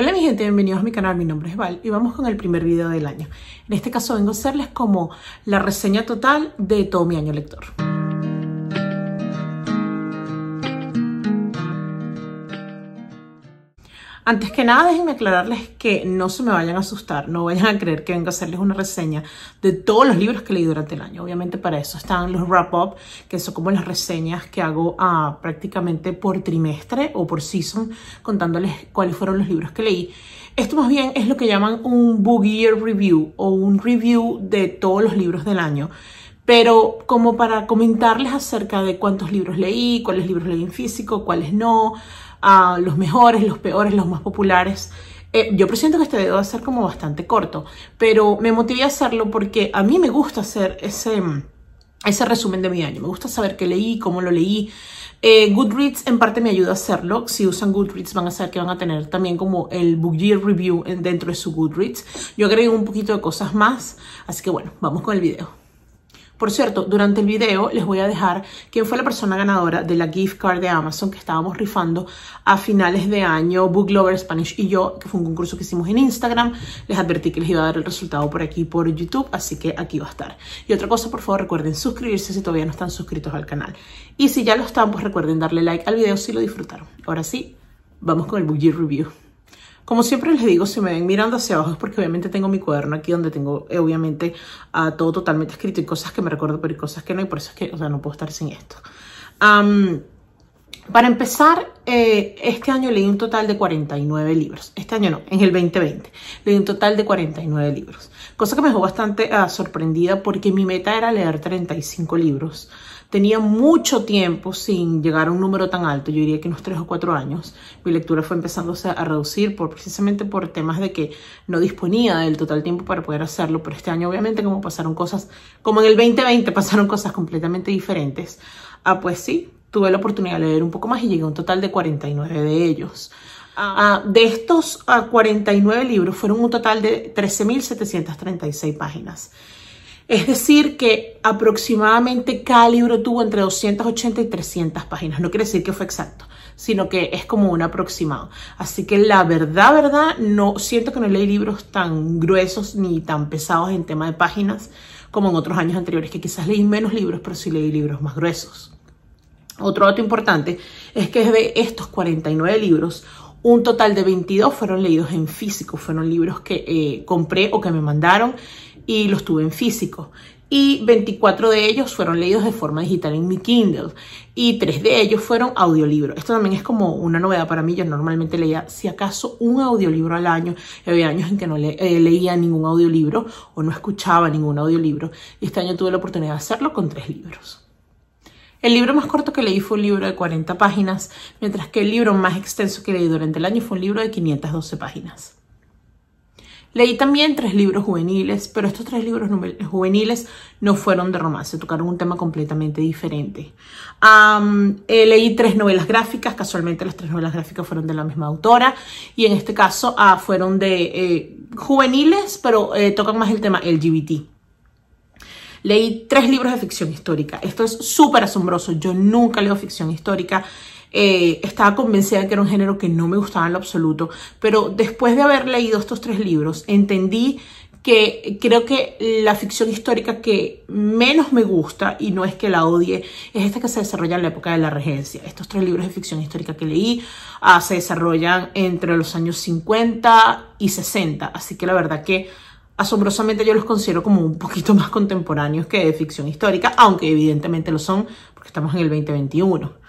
Hola mi gente, bienvenidos a mi canal, mi nombre es Val y vamos con el primer video del año. En este caso vengo a hacerles como la reseña total de todo mi año lector. Antes que nada, déjenme aclararles que no se me vayan a asustar, no vayan a creer que vengo a hacerles una reseña de todos los libros que leí durante el año. Obviamente para eso están los wrap-up, que son como las reseñas que hago ah, prácticamente por trimestre o por season, contándoles cuáles fueron los libros que leí. Esto más bien es lo que llaman un book year review o un review de todos los libros del año. Pero como para comentarles acerca de cuántos libros leí, cuáles libros leí en físico, cuáles no, a los mejores, los peores, los más populares. Eh, yo presento que este video va a ser como bastante corto, pero me motivé a hacerlo porque a mí me gusta hacer ese, mm, ese resumen de mi año. Me gusta saber qué leí, cómo lo leí. Eh, Goodreads en parte me ayuda a hacerlo. Si usan Goodreads van a saber que van a tener también como el Book Year Review dentro de su Goodreads. Yo agregué un poquito de cosas más, así que bueno, vamos con el video. Por cierto, durante el video les voy a dejar quién fue la persona ganadora de la gift card de Amazon que estábamos rifando a finales de año, Book Lover Spanish y yo, que fue un concurso que hicimos en Instagram. Les advertí que les iba a dar el resultado por aquí por YouTube, así que aquí va a estar. Y otra cosa, por favor, recuerden suscribirse si todavía no están suscritos al canal. Y si ya lo están, pues recuerden darle like al video si lo disfrutaron. Ahora sí, vamos con el Book Review. Como siempre les digo, si me ven mirando hacia abajo es porque obviamente tengo mi cuaderno aquí donde tengo eh, obviamente ah, todo totalmente escrito y cosas que me recuerdo pero y cosas que no y por eso es que, o sea, no puedo estar sin esto. para empezar, eh, este año leí un total de 49 libros. Este año no, en el 2020. Leí un total de 49 libros. Cosa que me dejó bastante ah, sorprendida porque mi meta era leer 35 libros. Tenía mucho tiempo sin llegar a un número tan alto, yo diría que unos tres o cuatro años. Mi lectura fue empezándose a reducir por, precisamente por temas de que no disponía del total tiempo para poder hacerlo, pero este año obviamente como pasaron cosas, como en el 2020 pasaron cosas completamente diferentes, ah, pues sí, tuve la oportunidad de leer un poco más y llegué a un total de 49 de ellos. Ah. Ah, de estos 49 ah, libros fueron un total de 13.736 páginas. Es decir, que aproximadamente cada libro tuvo entre 280 y 300 páginas. No quiere decir que fue exacto, sino que es como un aproximado. Así que la verdad, verdad, no siento que no leí libros tan gruesos ni tan pesados en tema de páginas como en otros años anteriores, que quizás leí menos libros, pero sí leí libros más gruesos. Otro dato importante es que de estos 49 libros, un total de 22 fueron leídos en físico, fueron libros que eh, compré o que me mandaron y los tuve en físico. Y 24 de ellos fueron leídos de forma digital en mi Kindle. Y 3 de ellos fueron audiolibros. Esto también es como una novedad para mí. Yo normalmente leía, si acaso, un audiolibro al año. Había años en que no eh, leía ningún audiolibro o no escuchaba ningún audiolibro. Y este año tuve la oportunidad de hacerlo con tres libros. El libro más corto que leí fue un libro de 40 páginas, mientras que el libro más extenso que leí durante el año fue un libro de 512 páginas. Leí también tres libros juveniles, pero estos tres libros juveniles no fueron de romance, tocaron un tema completamente diferente. Eh, leí tres novelas gráficas, casualmente las tres novelas gráficas fueron de la misma autora y en este caso ah, fueron de eh, juveniles, pero eh, tocan más el tema LGBT. Leí tres libros de ficción histórica. Esto es súper asombroso. Yo nunca leo ficción histórica. Eh, estaba convencida de que era un género que no me gustaba en lo absoluto, pero después de haber leído estos tres libros, entendí que creo que la ficción histórica que menos me gusta, y no es que la odie, es esta que se desarrolla en la época de la regencia. Estos tres libros de ficción histórica que leí ah, se desarrollan entre los años 50 y 60, así que la verdad que asombrosamente yo los considero como un poquito más contemporáneos que de ficción histórica, aunque evidentemente lo son porque estamos en el 2021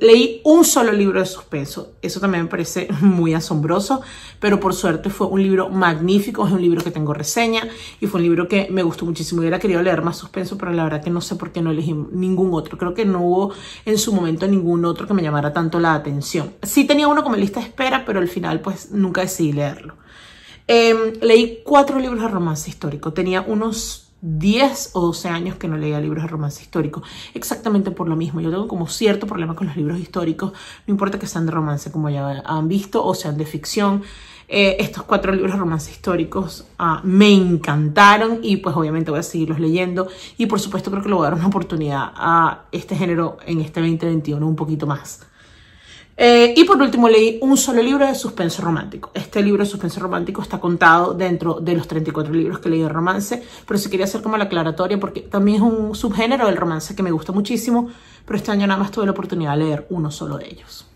leí un solo libro de suspenso. Eso también me parece muy asombroso, pero por suerte fue un libro magnífico. Es un libro que tengo reseña y fue un libro que me gustó muchísimo. Hubiera querido leer más suspenso, pero la verdad que no sé por qué no elegí ningún otro. Creo que no hubo en su momento ningún otro que me llamara tanto la atención. Sí tenía uno como lista de espera, pero al final pues nunca decidí leerlo. Em, leí cuatro libros de romance histórico. Tenía unos 10 o 12 años que no leía libros de romance histórico. Exactamente por lo mismo. Yo tengo como cierto problema con los libros históricos, no importa que sean de romance, como ya han visto, o sean de ficción. Eh, estos cuatro libros de romance históricos ah, me encantaron y pues obviamente voy a seguirlos leyendo y por supuesto creo que le voy a dar una oportunidad a este género en este 2021 un poquito más. Eh, y por último leí un solo libro de suspenso romántico. Este libro de suspenso romántico está contado dentro de los 34 libros que leí de romance, pero sí quería hacer como la aclaratoria porque también es un subgénero del romance que me gusta muchísimo, pero este año nada más tuve la oportunidad de leer uno solo de ellos.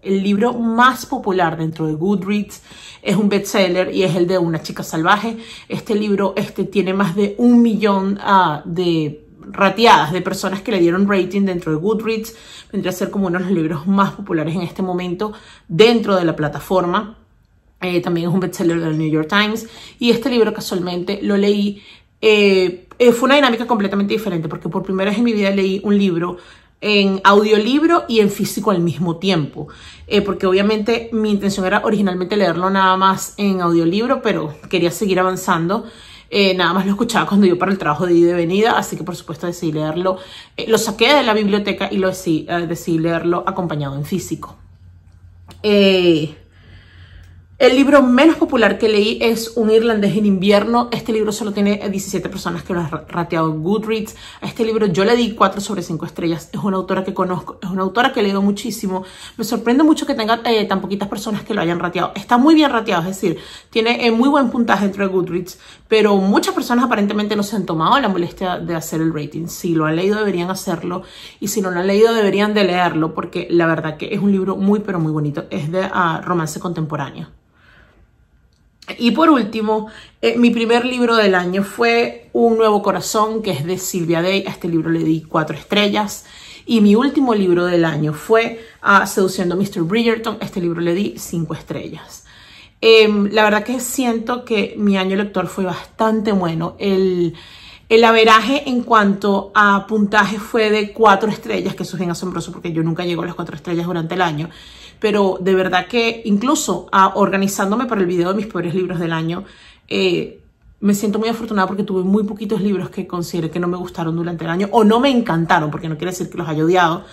El libro más popular dentro de Goodreads es un bestseller y es el de Una chica salvaje. Este libro este, tiene más de un millón ah, de rateadas de personas que le dieron rating dentro de Goodreads. Vendría a ser como uno de los libros más populares en este momento dentro de la plataforma. Eh, también es un bestseller del New York Times. Y este libro casualmente lo leí. Eh, eh, fue una dinámica completamente diferente porque por primera vez en mi vida leí un libro en audiolibro y en físico al mismo tiempo, porque obviamente mi intención era originalmente leerlo nada más en audiolibro, pero quería seguir avanzando eh, nada más lo escuchaba cuando yo para el trabajo de ida y venida, así que por supuesto decidí leerlo, eh, lo saqué de la biblioteca y lo decidí, eh, decidí leerlo acompañado en físico. Eh, el libro menos popular que leí es Un irlandés en invierno. Este libro solo tiene 17 personas que lo han rateado Goodreads. A este libro yo le di 4 sobre 5 estrellas. Es una autora que conozco, es una autora que he leído muchísimo. Me sorprende mucho que tenga eh, tan poquitas personas que lo hayan rateado. Está muy bien rateado, es decir, tiene eh, muy buen puntaje dentro de Goodreads, pero muchas personas aparentemente no se han tomado la molestia de hacer el rating. Si lo han leído deberían hacerlo y si no lo han leído deberían de leerlo porque la verdad que es un libro muy pero muy bonito. Es de ah, romance contemporáneo. Y por último, eh, mi primer libro del año fue Un Nuevo Corazón, que es de Silvia Day. A este libro le di cuatro estrellas. Y mi último libro del año fue ah, Seduciendo a Mr. Bridgerton. A este libro le di cinco estrellas. Em, la verdad que siento que mi año lector fue bastante bueno. El, el averaje en cuanto a puntaje fue de cuatro estrellas, que eso es bien asombroso porque yo nunca llego a las cuatro estrellas durante el año, pero de verdad que incluso ah, organizándome para el video de mis peores libros del año, eh, me siento muy afortunada porque tuve muy poquitos libros que consideré que no me gustaron durante el año o no me encantaron, porque no quiere decir que los haya odiado.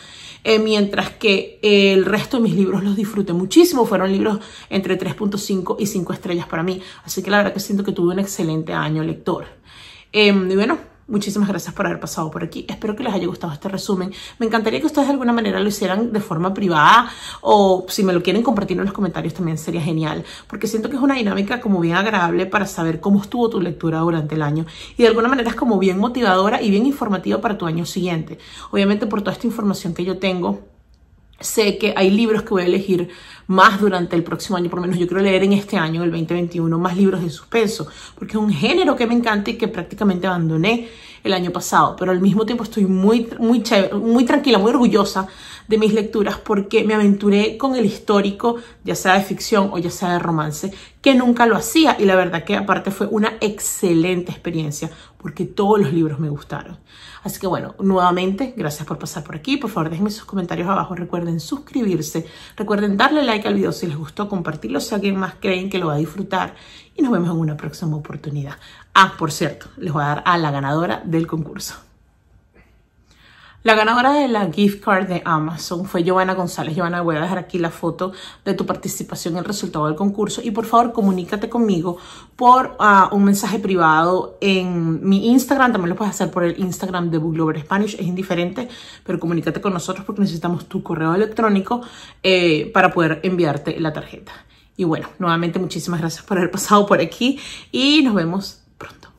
Eh, mientras que el resto de mis libros los disfruté muchísimo. Fueron libros entre 3.5 y 5 estrellas para mí. Así que la verdad que siento que tuve un excelente año lector. Em, y bueno, Muchísimas gracias por haber pasado por aquí. Espero que les haya gustado este resumen. Me encantaría que ustedes de alguna manera lo hicieran de forma privada o si me lo quieren compartir en los comentarios también sería genial, porque siento que es una dinámica como bien agradable para saber cómo estuvo tu lectura durante el año y de alguna manera es como bien motivadora y bien informativa para tu año siguiente. Obviamente por toda esta información que yo tengo Sé que hay libros que voy a elegir más durante el próximo año, por lo menos yo quiero leer en este año, el 2021, más libros de suspenso, porque es un género que me encanta y que prácticamente abandoné el año pasado, pero al mismo tiempo estoy muy, muy, muy tranquila, muy orgullosa de mis lecturas porque me aventuré con el histórico, ya sea de ficción o ya sea de romance, que nunca lo hacía y la verdad que aparte fue una excelente experiencia porque todos los libros me gustaron. Así que bueno, nuevamente, gracias por pasar por aquí. Por favor, déjenme sus comentarios abajo. Recuerden suscribirse. Recuerden darle like al video si les gustó, compartirlo si alguien más creen que lo va a disfrutar y nos vemos en una próxima oportunidad. Ah, por cierto, les voy a dar a la ganadora del concurso. La ganadora de la gift card de Amazon fue Giovanna González. Giovanna, voy a dejar aquí la foto de tu participación en el resultado del concurso y por favor comunícate conmigo por ah, un mensaje privado en mi Instagram. También lo puedes hacer por el Instagram de Booklover Spanish, es indiferente, pero comunícate con nosotros porque necesitamos tu correo electrónico eh, para poder enviarte la tarjeta. Y bueno, nuevamente muchísimas gracias por haber pasado por aquí y nos vemos pronto.